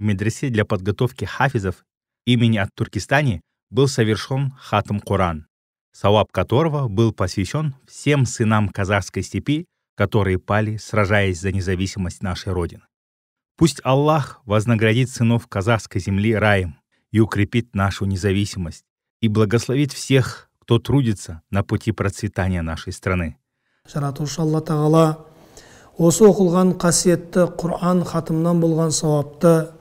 в медресе для подготовки хафизов имени от Туркестани был совершен хатам Коран, саваб которого был посвящен всем сынам казахской степи, которые пали, сражаясь за независимость нашей Родины. Пусть Аллах вознаградит сынов казахской земли раем и укрепит нашу независимость, и благословит всех, кто трудится на пути процветания нашей страны. жаратушы алла тағала осы оқылған қасиетті құран хатымнан болған сауапты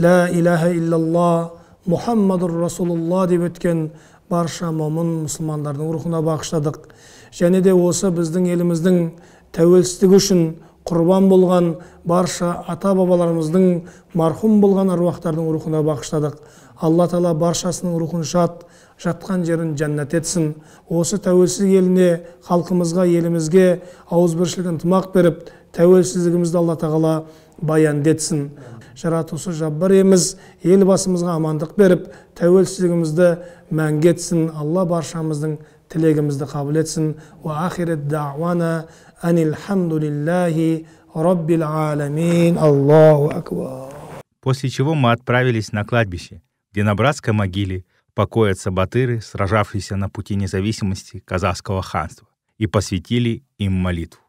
лә иләһә иллалла мұхаммадур расулулла деп өткен барша момын мұсылмандардың рухына бағыштадық және де осы біздің еліміздің тәуелсіздігі үшін құрбан болған барша ата бабаларымыздың марқұм болған аруақтардың рухына бағыштадық алла тағала баршасының рухын шат жатқан жерін жәннат етсін осы тәуелсіз еліне халқымызға елімізге ауызбіршілік ынтымақ беріп тәуелсіздігімізді алла тағала баянды етсін жаратушы жаббар еміз елбасымызға амандық беріп тәуелсіздігімізді мәңгі етсін алла баршамыздың тілегімізді қабыл етсін аллаху акбар после чего мы отправились на кладбище, где на братской могиле покоятся батыры, сражавшиеся на пути независимости казахского ханства, и посвятили им молитву.